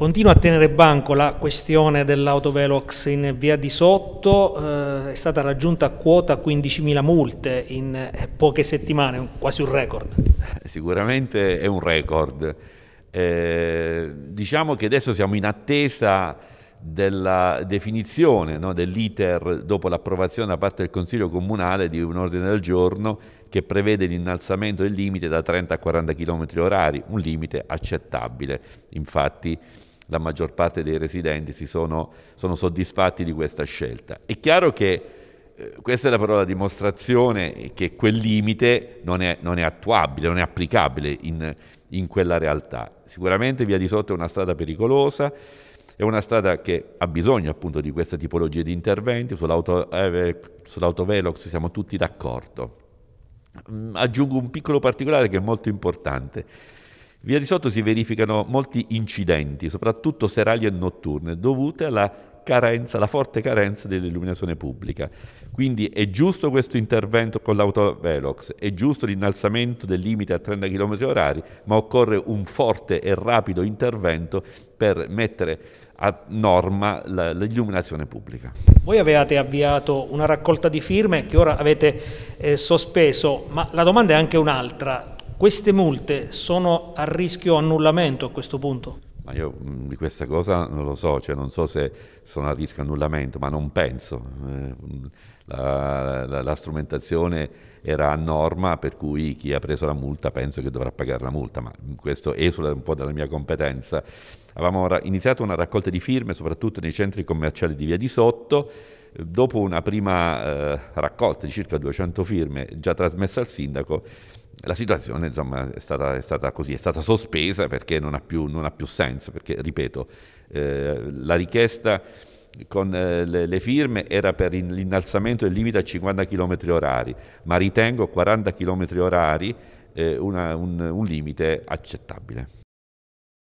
Continua a tenere banco la questione dell'autovelox in via di sotto, eh, è stata raggiunta a quota 15.000 multe in eh, poche settimane, quasi un record. Sicuramente è un record. Eh, diciamo che adesso siamo in attesa della definizione no, dell'iter dopo l'approvazione da parte del Consiglio Comunale di un ordine del giorno che prevede l'innalzamento del limite da 30 a 40 km orari, un limite accettabile. Infatti la maggior parte dei residenti si sono, sono soddisfatti di questa scelta. È chiaro che eh, questa è la parola dimostrazione che quel limite non è, non è attuabile, non è applicabile in, in quella realtà. Sicuramente Via di Sotto è una strada pericolosa, è una strada che ha bisogno appunto di questa tipologia di interventi, eh, sull'autovelox siamo tutti d'accordo. Mm, aggiungo un piccolo particolare che è molto importante. Via di sotto si verificano molti incidenti, soprattutto serali e notturne, dovute alla carenza, la forte carenza dell'illuminazione pubblica. Quindi è giusto questo intervento con l'autovelox, è giusto l'innalzamento del limite a 30 km h ma occorre un forte e rapido intervento per mettere a norma l'illuminazione pubblica. Voi avevate avviato una raccolta di firme che ora avete eh, sospeso, ma la domanda è anche un'altra. Queste multe sono a rischio annullamento a questo punto? Ma io mm, di questa cosa non lo so, cioè non so se sono a rischio annullamento, ma non penso. Eh, la, la, la, strumentazione era a norma, per cui chi ha preso la multa penso che dovrà pagare la multa, ma questo esula un po' dalla mia competenza. Avevamo iniziato una raccolta di firme, soprattutto nei centri commerciali di Via di Sotto, dopo una prima eh, raccolta di circa 200 firme già trasmessa al sindaco, la situazione insomma, è, stata, è, stata, così, è stata sospesa perché non ha più, non ha più senso, perché ripeto, eh, la richiesta con eh, le, le, firme era per in, l'innalzamento del limite a 50 km orari, ma ritengo 40 km orari eh, un, un limite accettabile.